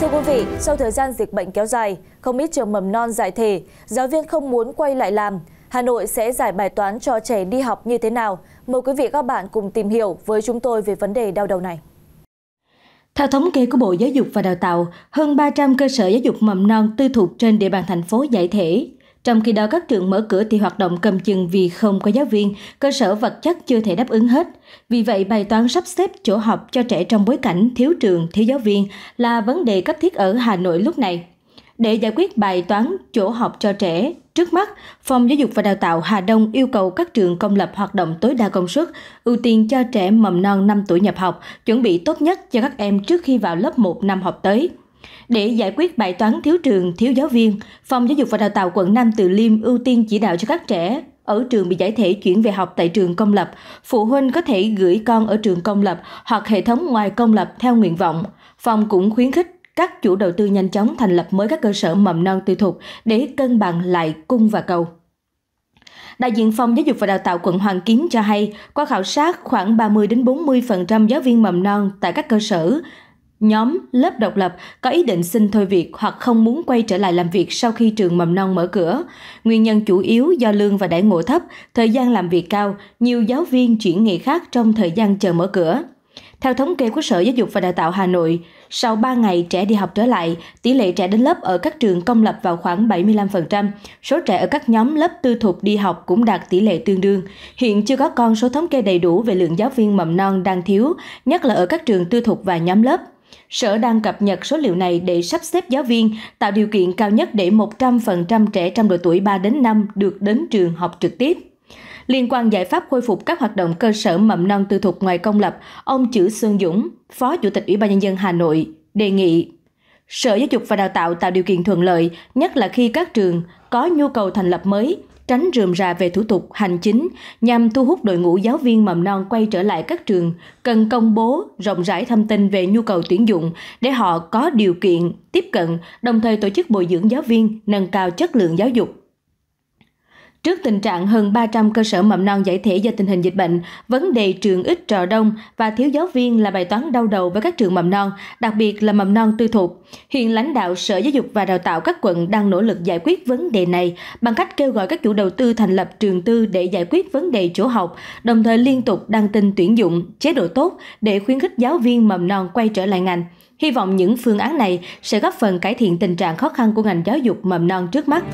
Thưa quý vị, sau thời gian dịch bệnh kéo dài, không ít trường mầm non giải thể, giáo viên không muốn quay lại làm. Hà Nội sẽ giải bài toán cho trẻ đi học như thế nào? Mời quý vị các bạn cùng tìm hiểu với chúng tôi về vấn đề đau đầu này. Theo thống kê của Bộ Giáo dục và Đào tạo, hơn 300 cơ sở giáo dục mầm non tư thục trên địa bàn thành phố giải thể. Trong khi đó các trường mở cửa thì hoạt động cầm chừng vì không có giáo viên, cơ sở vật chất chưa thể đáp ứng hết. Vì vậy bài toán sắp xếp chỗ học cho trẻ trong bối cảnh thiếu trường, thiếu giáo viên là vấn đề cấp thiết ở Hà Nội lúc này. Để giải quyết bài toán chỗ học cho trẻ, trước mắt, Phòng Giáo dục và Đào tạo Hà Đông yêu cầu các trường công lập hoạt động tối đa công suất, ưu tiên cho trẻ mầm non 5 tuổi nhập học, chuẩn bị tốt nhất cho các em trước khi vào lớp 1 năm học tới. Để giải quyết bài toán thiếu trường, thiếu giáo viên, Phòng Giáo dục và Đào tạo quận Nam Từ Liêm ưu tiên chỉ đạo cho các trẻ ở trường bị giải thể chuyển về học tại trường công lập, phụ huynh có thể gửi con ở trường công lập hoặc hệ thống ngoài công lập theo nguyện vọng. Phòng cũng khuyến khích các chủ đầu tư nhanh chóng thành lập mới các cơ sở mầm non tư thục để cân bằng lại cung và cầu. Đại diện Phòng Giáo dục và Đào tạo quận Hoàng Kiếm cho hay, qua khảo sát khoảng 30 đến 40% giáo viên mầm non tại các cơ sở nhóm lớp độc lập có ý định xin thôi việc hoặc không muốn quay trở lại làm việc sau khi trường mầm non mở cửa. Nguyên nhân chủ yếu do lương và đãi ngộ thấp, thời gian làm việc cao, nhiều giáo viên chuyển nghề khác trong thời gian chờ mở cửa. Theo thống kê của Sở Giáo dục và Đào tạo Hà Nội, sau 3 ngày trẻ đi học trở lại, tỷ lệ trẻ đến lớp ở các trường công lập vào khoảng 75%, số trẻ ở các nhóm lớp tư thục đi học cũng đạt tỷ lệ tương đương. Hiện chưa có con số thống kê đầy đủ về lượng giáo viên mầm non đang thiếu, nhất là ở các trường tư thục và nhóm lớp. Sở đang cập nhật số liệu này để sắp xếp giáo viên, tạo điều kiện cao nhất để 100% trẻ trong độ tuổi 3 đến 5 được đến trường học trực tiếp. Liên quan giải pháp khôi phục các hoạt động cơ sở mầm non tư thục ngoài công lập, ông Chữ Xuân Dũng, Phó Chủ tịch Ủy ban Nhân dân Hà Nội, đề nghị Sở Giáo dục và Đào tạo tạo điều kiện thuận lợi, nhất là khi các trường có nhu cầu thành lập mới, tránh rườm rà về thủ tục hành chính nhằm thu hút đội ngũ giáo viên mầm non quay trở lại các trường cần công bố rộng rãi thông tin về nhu cầu tuyển dụng để họ có điều kiện tiếp cận đồng thời tổ chức bồi dưỡng giáo viên nâng cao chất lượng giáo dục Trước tình trạng hơn 300 cơ sở mầm non giải thể do tình hình dịch bệnh, vấn đề trường ít trò đông và thiếu giáo viên là bài toán đau đầu với các trường mầm non, đặc biệt là mầm non tư thục. Hiện lãnh đạo Sở Giáo dục và Đào tạo các quận đang nỗ lực giải quyết vấn đề này bằng cách kêu gọi các chủ đầu tư thành lập trường tư để giải quyết vấn đề chỗ học, đồng thời liên tục đăng tin tuyển dụng, chế độ tốt để khuyến khích giáo viên mầm non quay trở lại ngành. Hy vọng những phương án này sẽ góp phần cải thiện tình trạng khó khăn của ngành giáo dục mầm non trước mắt.